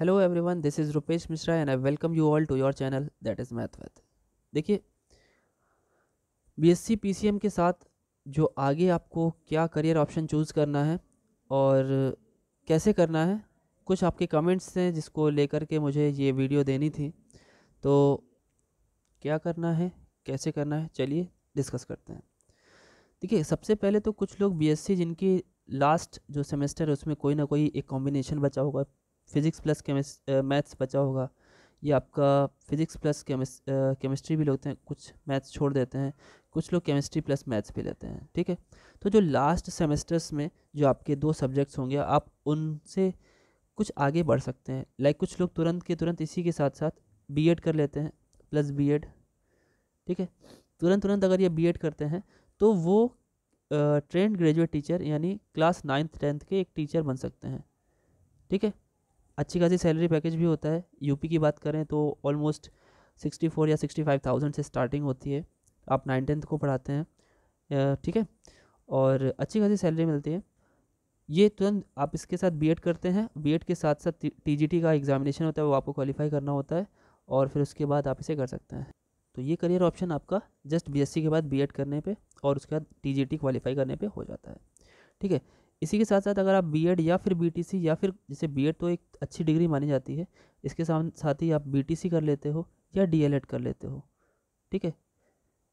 hello everyone this is Rupesh Mishra and I welcome you all to your channel that is math वैथ देखिए BSc PCM के साथ जो आगे आपको क्या करियर ऑप्शन चूज़ करना है और कैसे करना है कुछ आपके कमेंट्स हैं जिसको लेकर के मुझे ये वीडियो देनी थी तो क्या करना है कैसे करना है चलिए डिस्कस करते हैं देखिए सबसे पहले तो कुछ लोग बीएससी जिनकी लास्ट जो सेमेस्टर है उसमें कोई ना कोई एक कॉम्बिनेशन बचा होगा फिज़िक्स प्लस केमिस मैथ्स बचा होगा ये आपका फिज़िक्स प्लस केमिस्ट्री भी लेते हैं कुछ मैथ्स छोड़ देते हैं कुछ लोग केमिस्ट्री प्लस मैथ्स भी लेते हैं ठीक है तो जो लास्ट सेमेस्टर्स में जो आपके दो सब्जेक्ट्स होंगे आप उनसे कुछ आगे बढ़ सकते हैं लाइक कुछ लोग तुरंत के तुरंत इसी के साथ साथ बी कर लेते हैं प्लस बी ठीक है तुरंत तुरंत अगर ये बी करते हैं तो वो ट्रेंड ग्रेजुएट टीचर यानी क्लास नाइन्थ टेंथ के एक टीचर बन सकते हैं ठीक है अच्छी खासी सैलरी पैकेज भी होता है यूपी की बात करें तो ऑलमोस्ट सिक्सटी फोर या सिक्सटी फाइव थाउजेंड से स्टार्टिंग होती है आप नाइन टेंथ को पढ़ाते हैं ठीक है और अच्छी खासी सैलरी मिलती है ये तुरंत आप इसके साथ बीएड करते हैं बीएड के साथ साथ टी टी का एग्जामिनेशन होता है वो आपको क्वालिफाई करना होता है और फिर उसके बाद आप इसे कर सकते हैं तो ये करियर ऑप्शन आपका जस्ट बीएससी के बाद बीएड करने पे और उसके बाद टीजीटी क्वालिफाई करने पे हो जाता है ठीक है इसी के साथ साथ अगर आप बीएड या फिर बीटीसी या फिर जैसे बीएड तो एक अच्छी डिग्री मानी जाती है इसके साथ ही आप बीटीसी कर लेते हो या डीएलएड कर लेते हो ठीक है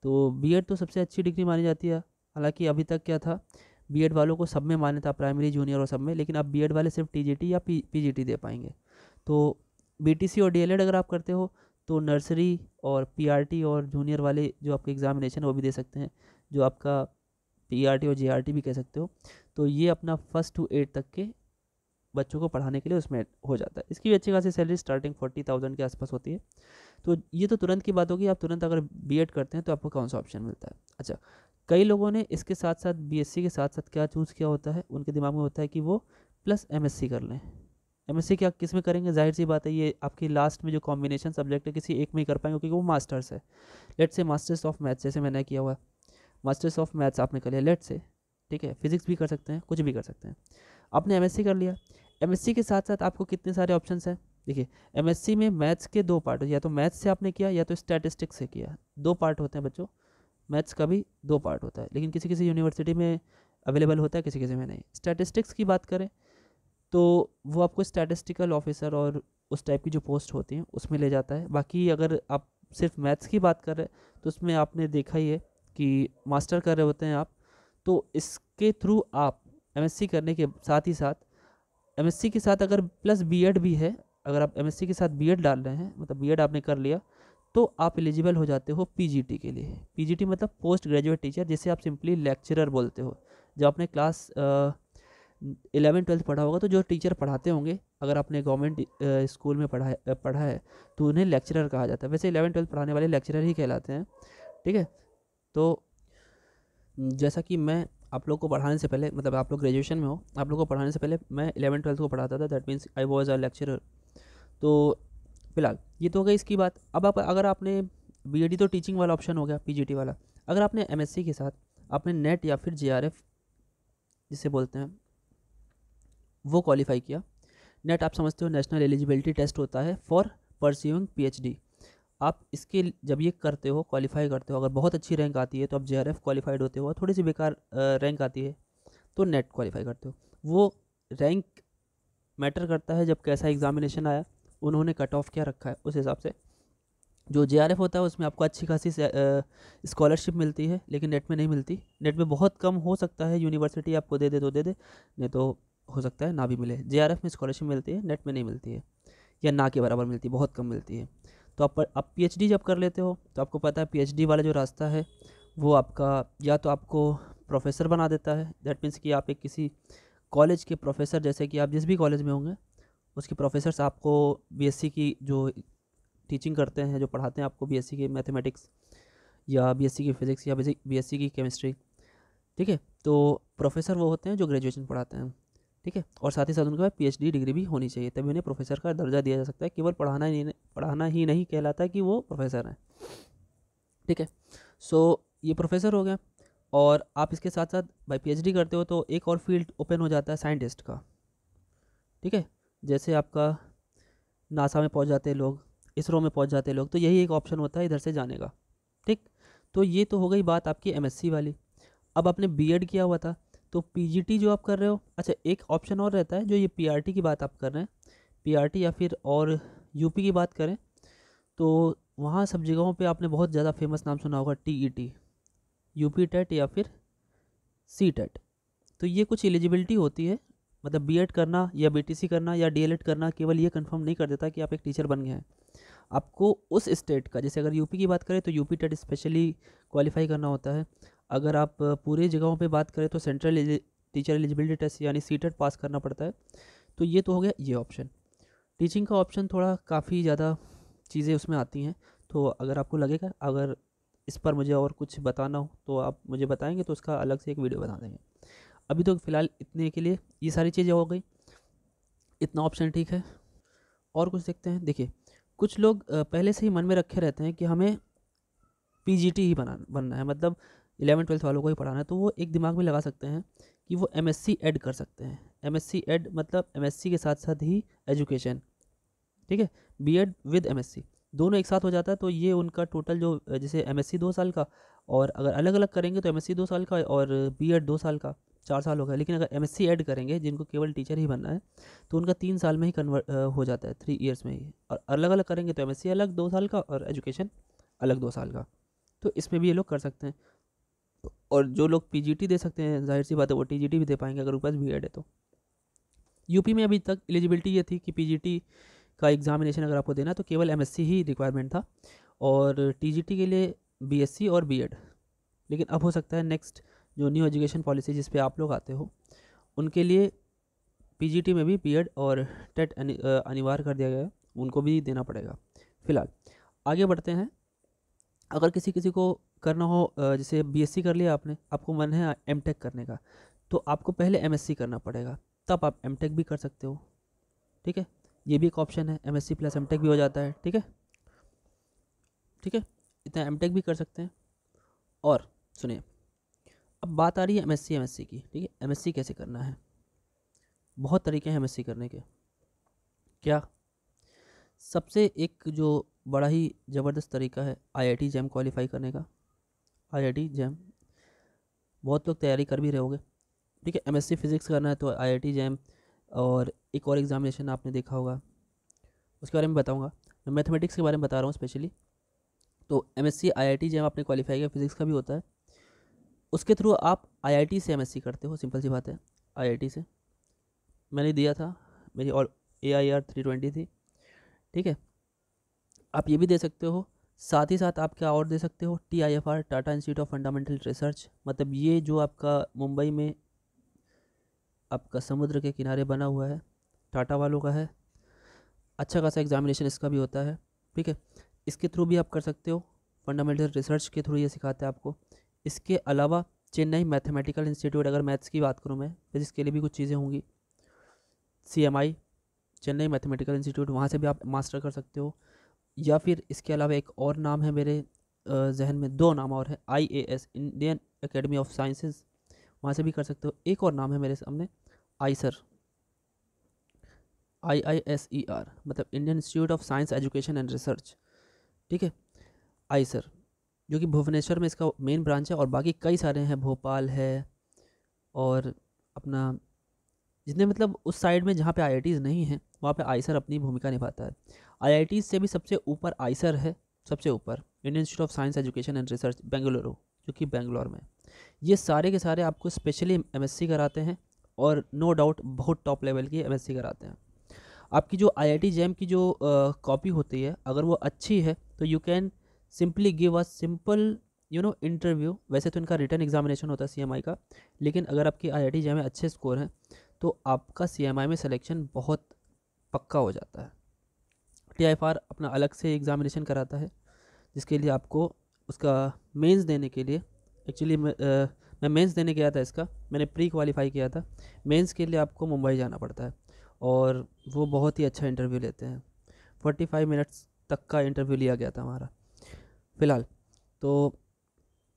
तो बीएड तो सबसे अच्छी डिग्री मानी जाती है हालांकि अभी तक क्या था बीएड वालों को सब में मान्यता प्राइमरी जूनियर और सब में लेकिन अब बीएड वाले सिर्फ टीजीटी या पी पीजीटी दे पाएंगे तो बीटीसी और डीएलएड अगर आप करते हो तो नर्सरी और पीआरटी और जूनियर वाले जो आपके एग्ज़ामिनेशन वो भी दे सकते हैं जो आपका पी आर टी और जे आर टी भी कह सकते हो तो ये अपना फर्स्ट टू एट तक के बच्चों को पढ़ाने के लिए उसमें हो जाता है इसकी भी अच्छी खासी सैलरी स्टार्टिंग फोर्टी थाउजेंड के आसपास होती है तो ये तो तुरंत की बात होगी आप तुरंत अगर बी e करते हैं तो आपको कौन सा ऑप्शन मिलता है अच्छा कई लोगों ने इसके साथ साथ बीएससी के साथ साथ क्या चूज़ किया होता है उनके दिमाग में होता है कि वो प्लस सी कर लें सी क्या किस में करेंगे जाहिर सी बात है ये आपकी लास्ट में जो कॉम्बिनेशन सब्जेक्ट है किसी एक में ही कर पाएंगे क्योंकि वो मास्टर्स है लेट से मास्टर्स ऑफ मैथ्स जैसे मैंने किया हुआ है मास्टर्स ऑफ मैथ्स आपने कर लिया लेट से ठीक है फिजिक्स भी कर सकते हैं कुछ भी कर सकते हैं आपने एम कर लिया एम के साथ साथ आपको कितने सारे ऑप्शन हैं देखिए एम में मैथ्स के दो पार्ट या तो मैथ्स से आपने किया या तो स्टैटिस्टिक्स से किया दो पार्ट होते हैं बच्चों मैथ्स का भी दो पार्ट होता है लेकिन किसी किसी यूनिवर्सिटी में अवेलेबल होता है किसी किसी में नहीं स्टैटिस्टिक्स की बात करें तो वो आपको स्टैटिस्टिकल ऑफिसर और उस टाइप की जो पोस्ट होती हैं उसमें ले जाता है बाकी अगर आप सिर्फ मैथ्स की बात कर रहे हैं तो उसमें आपने देखा ही है कि मास्टर कर रहे होते हैं आप तो इसके थ्रू आप एम करने के साथ ही साथ एम के साथ अगर प्लस बी भी है अगर आप एम के साथ बी डाल रहे हैं मतलब बी आपने कर लिया तो आप एलिजिबल हो जाते हो पीजीटी के लिए पीजीटी मतलब पोस्ट ग्रेजुएट टीचर जिसे आप सिंपली लेक्चरर बोलते हो जब आपने क्लास इलेवन ट्वेल्थ पढ़ा होगा तो जो टीचर पढ़ाते होंगे अगर आपने गवर्नमेंट स्कूल में पढ़ा पढ़ा है तो उन्हें लेक्चरर कहा जाता है वैसे इलेवन ट्वेल्थ पढ़ाने वाले लेक्चरर ही कहलाते हैं ठीक है तो जैसा कि मैं आप लोग को पढ़ाने से पहले मतलब आप लोग ग्रेजुएशन में हो आप लोग को पढ़ाने से पहले मैं इलेवन ट्वेल्थ को पढ़ाता था that means I was a lecturer तो फिलहाल ये तो हो गई इसकी बात अब आप अगर आपने बी तो टीचिंग वाला ऑप्शन हो गया पी वाला अगर आपने एम के साथ आपने नेट या फिर जे जिसे बोलते हैं वो क्वालिफाई किया नेट आप समझते हो नेशनल एलिजिबिलिटी टेस्ट होता है फॉर परस्यूइंग पीएचडी आप इसके जब ये करते हो क्वालिफाई करते हो अगर बहुत अच्छी रैंक आती है तो आप जे आर क्वालिफाइड होते हो और थोड़ी सी बेकार रैंक आती है तो नेट क्वालिफाई करते हो वो रैंक मैटर करता है जब कैसा एग्ज़ामिनेशन आया उन्होंने कट ऑफ क्या रखा है उस हिसाब से जो जे होता है उसमें आपको अच्छी खासी स्कॉलरशिप मिलती है लेकिन नेट में नहीं मिलती नेट में बहुत कम हो सकता है यूनिवर्सिटी आपको दे दे तो दे दे नहीं तो हो सकता है ना भी मिले जे में स्कॉलरशिप मिलती है नेट में नहीं मिलती है या ना के बराबर मिलती है बहुत कम मिलती है तो आप आप पीएचडी जब कर लेते हो तो आपको पता है पीएचडी वाला जो रास्ता है वो आपका या तो आपको प्रोफेसर बना देता है दैट मीन्स कि आप एक किसी कॉलेज के प्रोफेसर जैसे कि आप जिस भी कॉलेज में होंगे उसके प्रोफेसर्स आपको बी की जो टीचिंग करते हैं जो पढ़ाते हैं आपको बी की मैथमेटिक्स या बी की फ़िज़िक्स या बी की केमिस्ट्री ठीक है तो प्रोफेसर वो होते हैं जो ग्रेजुएशन पढ़ाते हैं ठीक है और साथ ही साथ उनके पास पीएचडी डिग्री भी होनी चाहिए तभी उन्हें प्रोफेसर का दर्जा दिया जा सकता है केवल पढ़ाना ही पढ़ाना ही नहीं कहलाता कि वो प्रोफेसर हैं ठीक है सो so, ये प्रोफेसर हो गया और आप इसके साथ साथ भाई पीएचडी करते हो तो एक और फील्ड ओपन हो जाता है साइंटिस्ट का ठीक है जैसे आपका नासा में पहुंच जाते हैं लोग इसरो में पहुंच जाते हैं लोग तो यही एक ऑप्शन होता है इधर से जाने का ठीक तो ये तो हो गई बात आपकी एमएससी वाली अब आपने बीएड किया हुआ था तो पीजीटी जो आप कर रहे हो अच्छा एक ऑप्शन और रहता है जो ये पीआरटी की बात आप कर रहे हैं पीआरटी या फिर और यूपी की बात करें तो वहाँ सब जगहों पे आपने बहुत ज़्यादा फेमस नाम सुना होगा टीईटी यूपी टेट या फिर सी टेट e तो ये कुछ एलिजिबिलिटी होती है मतलब बी करना या बी करना या डी करना केवल ये कन्फर्म नहीं कर देता कि आप एक टीचर बन गए हैं आपको उस स्टेट का जैसे अगर यूपी की बात करें तो यूपी टेट स्पेशली क्वालिफाई करना होता है अगर आप पूरी जगहों पे बात करें तो सेंट्रल टीचर एलिजिबिलिटी टेस्ट यानी सीटेट पास e करना पड़ता है तो ये तो हो गया ये ऑप्शन टीचिंग का ऑप्शन थोड़ा काफ़ी ज़्यादा चीज़ें उसमें आती हैं तो अगर आपको लगेगा अगर इस पर मुझे और कुछ बताना हो तो आप मुझे बताएंगे तो उसका अलग से एक वीडियो बना देंगे अभी तो फ़िलहाल इतने के लिए ये सारी चीज़ें हो गई इतना ऑप्शन ठीक है और कुछ देखते हैं देखिए कुछ लोग पहले से ही मन में रखे रहते हैं कि हमें पीजीटी ही बना बनना है मतलब इलेवन ट्वेल्थ वालों को ही पढ़ाना है तो वो एक दिमाग में लगा सकते हैं कि वो एम ऐड कर सकते हैं एम ऐड मतलब एम के साथ साथ ही एजुकेशन ठीक है बी एड विद एम दोनों एक साथ हो जाता है तो ये उनका टोटल जो जैसे एम दो साल का और अगर अलग अलग करेंगे तो एम दो साल का और बी एड दो साल का चार साल हो गया लेकिन अगर एम ऐड करेंगे जिनको केवल टीचर ही बनना है तो उनका तीन साल में ही कन्वर्ट हो जाता है थ्री ईयर्स में ही और अलग अलग करेंगे तो एम अलग दो साल का और एजुकेशन अलग दो साल का तो इसमें भी ये लोग कर सकते हैं और जो लोग पीजीटी दे सकते हैं जाहिर सी बात है वो टीजीटी भी दे पाएंगे अगर उनके पास एड है तो यूपी में अभी तक एलिजिबिलिटी ये थी कि पीजीटी का एग्जामिनेशन अगर आपको देना तो केवल एमएससी ही रिक्वायरमेंट था और टीजीटी के लिए बीएससी और बीएड लेकिन अब हो सकता है नेक्स्ट जो न्यू एजुकेशन पॉलिसी जिस आप लोग आते हो उनके लिए पी में भी बी और टेट e अनिवार्य कर दिया गया उनको भी देना पड़ेगा फिलहाल आगे बढ़ते हैं अगर किसी किसी को करना हो जैसे बीएससी कर लिया आपने आपको मन है एमटेक करने का तो आपको पहले एमएससी करना पड़ेगा तब आप एमटेक भी कर सकते हो ठीक है ये भी एक ऑप्शन है एमएससी प्लस एमटेक भी हो जाता है ठीक है ठीक है इतना एमटेक भी कर सकते हैं और सुनिए अब बात आ रही है एमएससी एमएससी की ठीक है एमएससी कैसे करना है बहुत तरीके हैं एम करने के क्या सबसे एक जो बड़ा ही ज़बरदस्त तरीका है आईआईटी जैम क्वालिफाई करने का आईआईटी जैम बहुत लोग तैयारी कर भी रहे होंगे ठीक है एमएससी फिज़िक्स करना है तो आईआईटी जैम और एक और एग्ज़ामिनेशन आपने देखा होगा उसके बारे में बताऊँगा मैं मैथमेटिक्स के बारे में बता रहा हूँ स्पेशली तो M S C I I T JAM आपने क्वालिफाई किया फिज़िक्स का भी होता है उसके थ्रू आप आई आई टी से एम एस सी करते हो सिंपल सी बात है आई आई टी से मैंने दिया था मेरी और A I R three twenty थी ठीक है आप ये भी दे सकते हो साथ ही साथ आप क्या और दे सकते हो T I F R Tata institute of fundamental research मतलब ये जो आपका मुंबई में आपका समुद्र के किनारे बना हुआ है टाटा वालों का है अच्छा खासा एग्जामिनेशन इसका भी होता है ठीक है इसके थ्रू भी आप कर सकते हो फंडामेंटल रिसर्च के थ्रू ये सिखाते हैं आपको इसके अलावा चेन्नई मैथमेटिकल इंस्टीट्यूट अगर मैथ्स की बात करूँ मैं फिजिक्स के लिए भी कुछ चीज़ें होंगी C M I Chennai mathematical institute वहाँ से भी आप मास्टर कर सकते हो या फिर इसके अलावा एक और नाम है मेरे जहन में दो नाम और है I A S Indian academy of sciences वहाँ से भी कर सकते हो एक और नाम है मेरे सामने IISER I I S E R मतलब Indian institute of science education and research ठीक है आईसर e जो कि भुवनेश्वर में इसका मेन ब्रांच है और बाकी कई सारे हैं भोपाल है और अपना जितने मतलब उस साइड में जहाँ पे आईआईटीज़ नहीं हैं वहाँ पे आईसर e अपनी भूमिका निभाता है आई से भी सबसे ऊपर आइसर है सबसे ऊपर Indian institute of science education and research Bengaluru जो कि बेंगलोर में ये सारे के सारे आपको स्पेशली एम कराते हैं और नो no डाउट बहुत टॉप लेवल की एम कराते हैं आपकी जो आई आई जैम की जो कॉपी होती है अगर वो अच्छी है तो you can simply give a simple you know interview वैसे तो इनका रिटर्न एग्जामिनेशन होता है सी का लेकिन अगर आपकी आई आई जैम में अच्छे स्कोर हैं तो आपका सी में सलेक्शन बहुत पक्का हो जाता है टी आई अपना अलग से एग्ज़ामिनेशन कराता है जिसके लिए आपको उसका मेंस देने के लिए एक्चुअली मैं मैं मेंस देने गया था इसका मैंने प्री क्वालिफाई किया था मेंस के लिए आपको मुंबई जाना पड़ता है और वो बहुत ही अच्छा इंटरव्यू लेते हैं फोर्टी फाइव मिनट्स तक का इंटरव्यू लिया गया था हमारा फ़िलहाल तो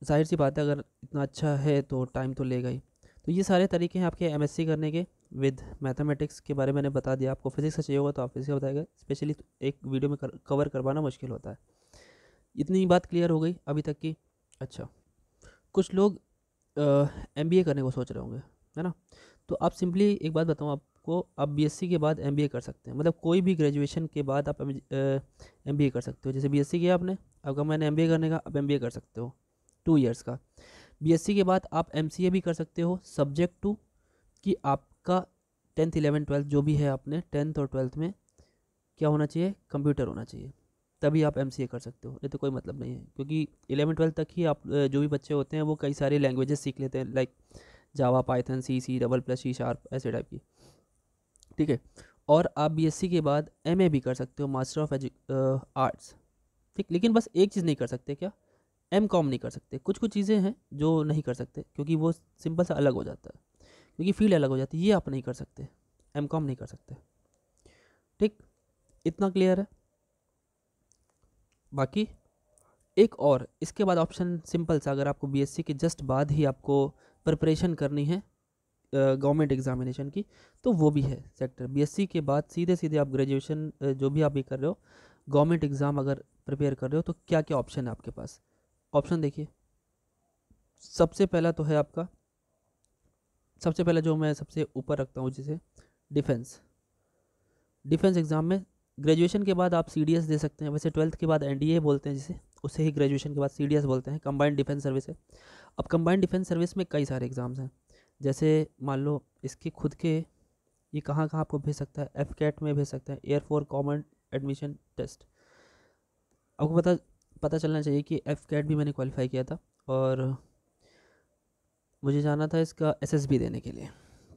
जाहिर सी बात है अगर इतना अच्छा है तो टाइम तो लेगा ही तो ये सारे तरीके हैं आपके एम करने के विद मैथमेटिक्स के बारे में मैंने बता दिया आपको फिजिक्स का चाहिए होगा तो आप फिजिक्स बताएगा स्पेशली तो एक वीडियो में कर, कवर करवाना मुश्किल होता है इतनी बात क्लियर हो गई अभी तक की अच्छा कुछ लोग एम बी ए करने को सोच रहे होंगे है ना तो आप सिंपली एक बात बताऊँ आपको आप बी एस सी के बाद एम बी ए कर सकते हैं मतलब कोई भी ग्रेजुएशन के बाद आप एम बी ए कर सकते हो जैसे बी एस सी किया आपने अगर मैंने एम बी ए करने का आप एम बी ए कर सकते हो टू ईयर्स का बी एस सी के बाद आप एम सी ए भी कर सकते हो सब्जेक्ट टू कि आप आपका टेंथ इलेवन ट्वेल्थ जो भी है आपने टेंथ और ट्वेल्थ में क्या होना चाहिए कंप्यूटर होना चाहिए तभी आप एम कर सकते हो नहीं तो कोई मतलब नहीं है क्योंकि इलेवन ट्वेल्थ तक ही आप जो भी बच्चे होते हैं वो कई सारे लैंग्वेजेस सीख लेते हैं like Java Python C C double plus C sharp ऐसे टाइप की ठीक है और आप बीएससी के बाद एमए भी कर सकते हो मास्टर ऑफ एजु आर्ट्स ठीक लेकिन बस एक चीज़ नहीं कर सकते क्या एम कॉम नहीं कर सकते कुछ कुछ चीज़ें हैं जो नहीं कर सकते क्योंकि वो सिंपल सा अलग हो जाता है क्योंकि फील्ड अलग हो जाती है ये आप नहीं कर सकते एम कॉम नहीं कर सकते ठीक इतना क्लियर है बाकी एक और इसके बाद ऑप्शन सिंपल सा अगर आपको बीएससी के जस्ट बाद ही आपको प्रिपरेशन करनी है गवर्नमेंट एग्जामिनेशन की तो वो भी है सेक्टर बीएससी के बाद सीधे सीधे आप ग्रेजुएशन जो भी आप ये कर रहे हो गवर्नमेंट एग्ज़ाम अगर प्रिपेयर कर रहे हो तो क्या क्या ऑप्शन है आपके पास ऑप्शन देखिए सबसे पहला तो है आपका सबसे पहले जो मैं सबसे ऊपर रखता हूँ जिसे डिफेंस डिफेंस एग्ज़ाम में ग्रेजुएशन के बाद आप सी दे सकते हैं वैसे ट्वेल्थ के बाद एन बोलते हैं जिसे उसे ही ग्रेजुएशन के बाद सी बोलते हैं कंबाइंड डिफेंस सर्विस है अब कंबाइंड डिफेंस सर्विस में कई सारे एग्ज़ाम्स हैं जैसे मान लो इसके खुद के ये कहाँ कहाँ आपको भेज सकता है एफ कैट में भेज सकता है air force common admission test आपको पता पता चलना चाहिए कि एफ कैट भी मैंने क्वालिफाई किया था और मुझे जाना था इसका बी देने के लिए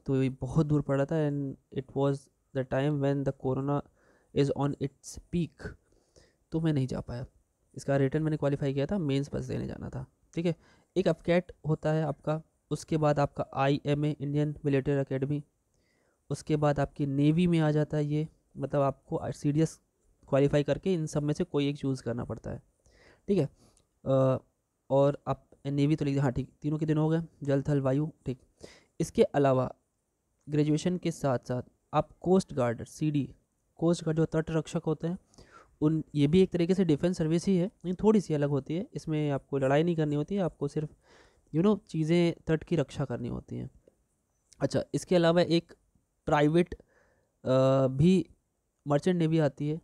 तो ये बहुत दूर पड़ा था and it was the time when the corona is on its peak तो मैं नहीं जा पाया इसका रिटर्न मैंने क्वालिफाई किया था मेंस बस देने जाना था ठीक है एक अपकेट होता है आपका उसके बाद आपका I M A Indian military academy उसके बाद आपकी नेवी में आ जाता है ये मतलब आपको सी डी एस क्वालिफाई करके इन सब में से कोई एक चूज़ करना पड़ता है ठीक है और आप नेवी तो लिख हाँ ठीक तीनों के दिन हो गए जल थल वायु ठीक इसके अलावा ग्रेजुएशन के साथ साथ आप कोस्ट गार्ड सी कोस्ट गार्ड जो तट रक्षक होते हैं उन ये भी एक तरीके से डिफेंस सर्विस ही है लेकिन थोड़ी सी अलग होती है इसमें आपको लड़ाई नहीं करनी होती है आपको सिर्फ यू नो चीज़ें तट की रक्षा करनी होती हैं अच्छा इसके अलावा एक प्राइवेट भी मर्चेंट नेवी आती है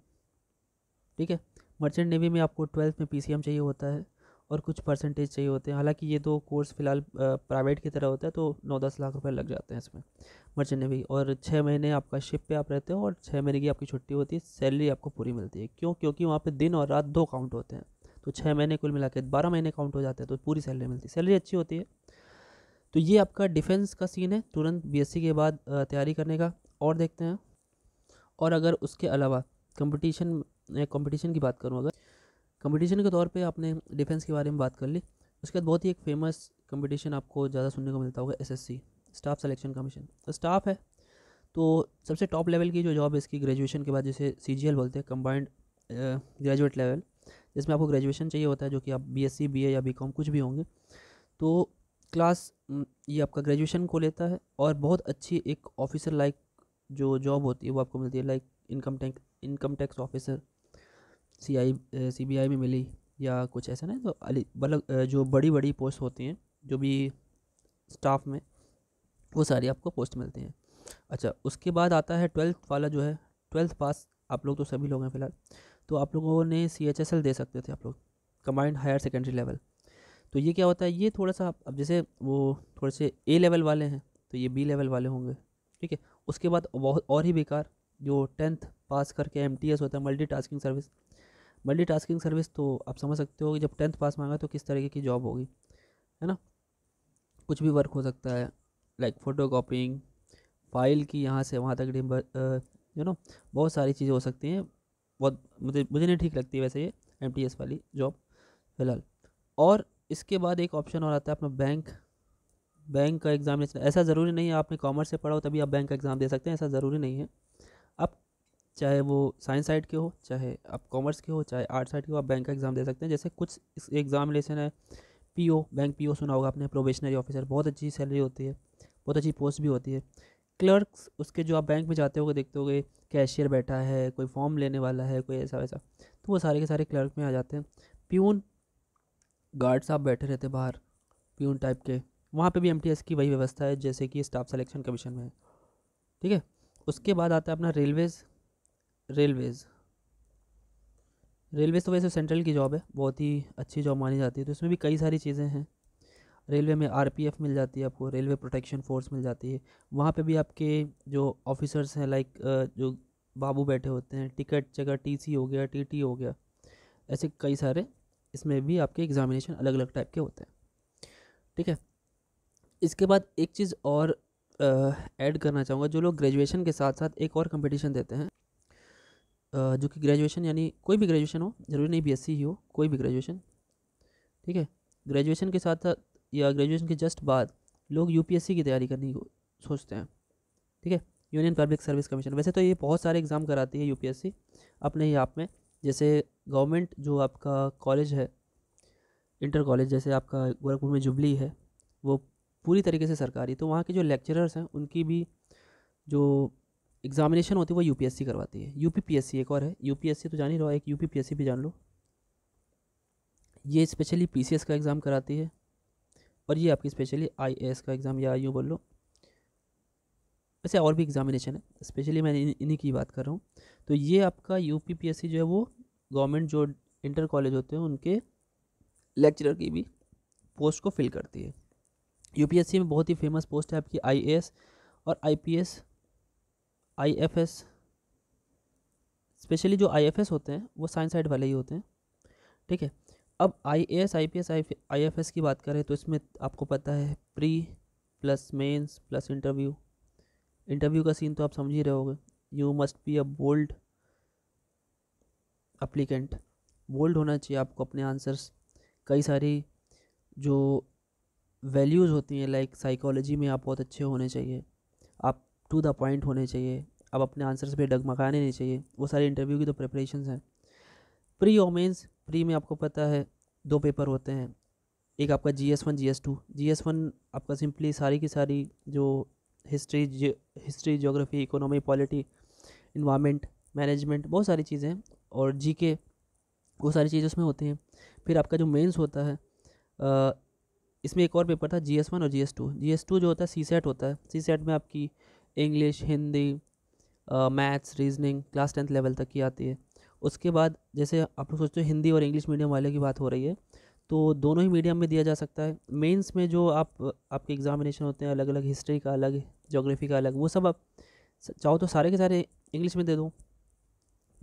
ठीक है मर्चेंट नेवी में आपको ट्वेल्थ में पी चाहिए होता है और कुछ परसेंटेज चाहिए होते हैं हालांकि ये दो कोर्स फ़िलहाल प्राइवेट की तरह होता है तो नौ दस लाख रुपए लग जाते हैं इसमें मर्चेंट नेवी और छः महीने आपका शिप पे आप रहते हो और छः महीने की आपकी छुट्टी होती है सैलरी आपको पूरी मिलती है क्यों क्योंकि वहाँ पर दिन और रात दो काउंट होते हैं तो छः महीने कुल मिला के बारह महीने काउंट हो जाते हैं तो पूरी सैलरी मिलती है सैलरी अच्छी होती है तो ये आपका डिफेंस का सीन है तुरंत बी के बाद तैयारी करने का और देखते हैं और अगर उसके अलावा कंपटीशन कंपटीशन की बात करूँ अगर कंपटीशन के तौर पे आपने डिफेंस के बारे में बात कर ली उसके बाद बहुत ही एक फेमस कंपटीशन आपको ज़्यादा सुनने को मिलता होगा एसएससी स्टाफ सिलेक्शन कमीशन तो स्टाफ है तो सबसे टॉप लेवल की जो जॉब है इसकी ग्रेजुएशन के बाद जिसे सी बोलते हैं कम्बाइंड ग्रेजुएट लेवल जिसमें आपको ग्रेजुएशन चाहिए होता है जो कि आप बी एस या बी कुछ भी होंगे तो क्लास ये आपका ग्रेजुएशन को लेता है और बहुत अच्छी एक ऑफिसर लाइक जो जॉब होती है वो आपको मिलती है like income tax income tax officer C I C B I में मिली या कुछ ऐसा ना तो अली मतलब जो बड़ी बड़ी पोस्ट होती हैं जो भी स्टाफ में वो सारी आपको पोस्ट मिलती हैं अच्छा उसके बाद आता है ट्वेल्थ वाला जो है ट्वेल्थ पास आप लोग तो सभी लोग हैं फिलहाल तो आप लोगों ने सी एच एस एल दे सकते थे आप लोग कम्बाइंड हायर सेकेंडरी लेवल तो ये क्या होता है ये थोड़ा सा अब जैसे वो थोड़े से ए लेवल वाले हैं तो ये बी लेवल वाले होंगे ठीक है उसके बाद बहुत और ही बेकार जो टेंथ पास करके एम टी एस होता है multi tasking service tasking service तो आप समझ सकते हो कि जब टेंथ पास मांगा तो किस तरीके की जॉब होगी है ना कुछ भी वर्क हो सकता है लाइक फ़ोटो कापिंग फाइल की यहाँ से वहाँ तक डिम्बर यू नो बहुत सारी चीज़ें हो सकती हैं बहुत मुझे मुझे नहीं ठीक लगती वैसे ये एम वाली जॉब फ़िलहाल और इसके बाद एक ऑप्शन और आता है अपना बैंक बैंक का एग्ज़ामिनेशन ऐसा ज़रूरी नहीं है आपने कॉमर्स से पढ़ा हो तभी आप बैंक का एग्ज़ाम दे सकते हैं ऐसा ज़रूरी नहीं है आप चाहे वो साइंस साइड के हो चाहे आप कॉमर्स के हो चाहे आर्ट साइड के हो आप बैंक का एग्ज़ाम दे सकते हैं जैसे कुछ एग्ज़ामिनेशन है पीओ बैंक पीओ सुना होगा आपने प्रोबेशनरी ऑफिसर बहुत अच्छी सैलरी होती है बहुत अच्छी पोस्ट भी होती है क्लर्क्स उसके जो आप बैंक में जाते हो देखते हो कैशियर बैठा है कोई फॉर्म लेने वाला है कोई ऐसा वैसा तो वो सारे के सारे क्लर्क में आ जाते हैं प्यून गार्ड साहब बैठे रहते बाहर प्यून टाइप के वहाँ पे भी एम की वही व्यवस्था है जैसे कि स्टाफ सिलेक्शन कमीशन में है ठीक है उसके बाद आता है अपना रेलवेज़ रेलवेज़ रेलवेज़ तो वैसे सेंट्रल की जॉब है बहुत ही अच्छी जॉब मानी जाती है तो इसमें भी कई सारी चीज़ें हैं रेलवे में आरपीएफ मिल जाती है आपको रेलवे प्रोटेक्शन फोर्स मिल जाती है वहाँ पे भी आपके जो ऑफिसर्स हैं लाइक जो बाबू बैठे होते हैं टिकट जगह टीसी हो गया टीटी हो गया ऐसे कई सारे इसमें भी आपके एग्ज़ामिनेशन अलग अलग टाइप के होते हैं ठीक है इसके बाद एक चीज़ और ऐड करना चाहूँगा जो लोग ग्रेजुएशन के साथ साथ एक और कंपटीशन देते हैं जो कि ग्रेजुएशन यानी कोई भी ग्रेजुएशन हो जरूरी नहीं बीएससी ही हो कोई भी ग्रेजुएशन ठीक है ग्रेजुएशन के साथ साथ या ग्रेजुएशन के जस्ट बाद लोग यूपीएससी की तैयारी करने को सोचते हैं ठीक है यूनियन पब्लिक सर्विस कमीशन वैसे तो ये बहुत सारे एग्ज़ाम कराती है यूपीएससी अपने ही आप में जैसे गवर्नमेंट जो आपका कॉलेज है इंटर कॉलेज जैसे आपका गोरखपुर में जुबली है वो पूरी तरीके से सरकारी तो वहाँ के जो लेक्चरर्स हैं उनकी भी जो एग्जामिनेशन होती है वो यूपीएससी करवाती है यूपीपीएससी एक और है यूपीएससी तो जान ही रहो एक यूपीपीएससी भी जान लो ये स्पेशली पीसीएस का एग्ज़ाम कराती है और ये आपकी स्पेशली आईएएस का एग्ज़ाम या यूँ बोल लो ऐसे और भी एग्जामिनेशन है स्पेशली मैं इन्हीं की बात कर रहा हूँ तो ये आपका यू जो है वो गवर्नमेंट जो इंटर कॉलेज होते हैं उनके लेक्चरर की भी पोस्ट को फिल करती है यूपीएससी में बहुत ही फेमस पोस्ट है आपकी आईएएस और आईपीएस आईएफएस स्पेशली जो आईएफएस होते हैं वो साइंस साइड वाले ही होते हैं ठीक है अब I A S I P S I F S की बात करें तो इसमें आपको पता है pre plus mains plus interview interview का सीन तो आप समझ ही रहे होगे you must be a bold applicant bold होना चाहिए आपको अपने आंसर्स कई सारी जो वैल्यूज़ होती हैं लाइक साइकोलॉजी में आप बहुत अच्छे होने चाहिए आप टू द पॉइंट होने चाहिए अब अपने आंसर्स पे डगमगाने नहीं चाहिए वो सारे इंटरव्यू की तो प्रिपरेशन हैं प्री ओमेंस प्री में आपको पता है दो पेपर होते हैं एक आपका G S one G S two G S one आपका सिंपली सारी की सारी जो history history geography economy polity environment management बहुत सारी चीज़ें और जी के वो सारी चीज़ें उसमें होती हैं फिर आपका जो मेन्स होता है आ, इसमें एक और पेपर था जी एस वन और G S two G S two जो होता है सी सेट होता है सी सेट में आपकी English Hindi maths reasoning class tenth level तक की आती है उसके बाद जैसे आप लोग सोचते हो हिंदी और इंग्लिश मीडियम वाले की बात हो रही है तो दोनों ही मीडियम में दिया जा सकता है मेंस में जो आप आपके एग्जामिनेशन होते हैं अलग अलग हिस्ट्री का अलग जोग्राफी का अलग वो सब आप चाहो तो सारे के सारे इंग्लिश में दे दो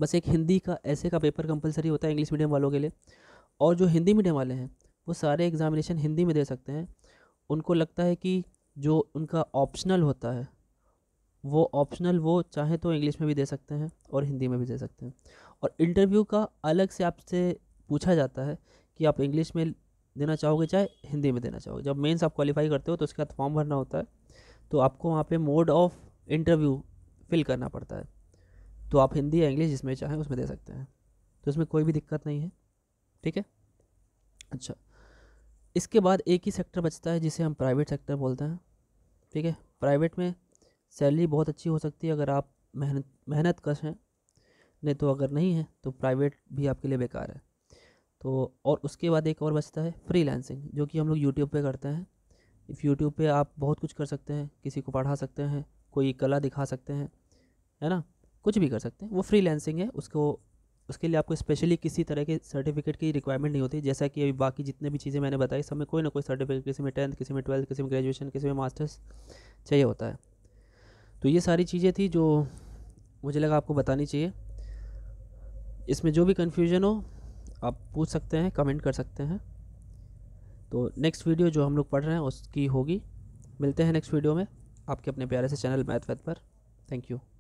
बस एक हिंदी का ऐसे का पेपर कंपलसरी होता है इंग्लिश मीडियम वालों के लिए और जो हिंदी मीडियम वाले हैं वो सारे एग्जामिनेशन हिंदी में दे सकते हैं उनको लगता है कि जो उनका ऑप्शनल होता है वो ऑप्शनल वो चाहे तो इंग्लिश में भी दे सकते हैं और हिंदी में भी दे सकते हैं और इंटरव्यू का अलग से आपसे पूछा जाता है कि आप इंग्लिश में देना चाहोगे चाहे हिंदी में देना चाहोगे जब मेंस आप क्वालिफाई करते हो तो उसके बाद फॉर्म भरना होता है तो आपको वहाँ पे मोड ऑफ इंटरव्यू फिल करना पड़ता है तो आप हिंदी या इंग्लिश जिसमें चाहें उसमें दे सकते हैं तो इसमें कोई भी दिक्कत नहीं है ठीक है अच्छा इसके बाद एक ही सेक्टर बचता है जिसे हम प्राइवेट सेक्टर बोलते हैं ठीक है प्राइवेट में सैलरी बहुत अच्छी हो सकती है अगर आप मेहनत मेहनत कश हैं नहीं तो अगर नहीं है तो प्राइवेट भी आपके लिए बेकार है तो और उसके बाद एक और बचता है फ्रीलांसिंग जो कि हम लोग यूट्यूब पे करते हैं इफ़ यूट्यूब पे आप बहुत कुछ कर सकते हैं किसी को पढ़ा सकते हैं कोई कला दिखा सकते हैं है ना कुछ भी कर सकते हैं वो फ्रीलांसिंग है उसको उसके लिए आपको स्पेशली किसी तरह के सर्टिफिकेट की रिक्वायरमेंट नहीं होती जैसा कि अभी बाकी जितने भी चीज़ें मैंने बताई सब में कोई ना कोई सर्टिफिकेट किसी में टेंथ किसी में ट्वेल्थ किसी में ग्रेजुएशन किसी में मास्टर्स चाहिए होता है तो ये सारी चीज़ें थी जो मुझे लगा आपको बतानी चाहिए इसमें जो भी कन्फ्यूजन हो आप पूछ सकते हैं कमेंट कर सकते हैं तो नेक्स्ट वीडियो जो हम लोग पढ़ रहे हैं उसकी होगी मिलते हैं नेक्स्ट वीडियो में आपके अपने प्यारे से चैनल मैथ वैथ पर थैंक यू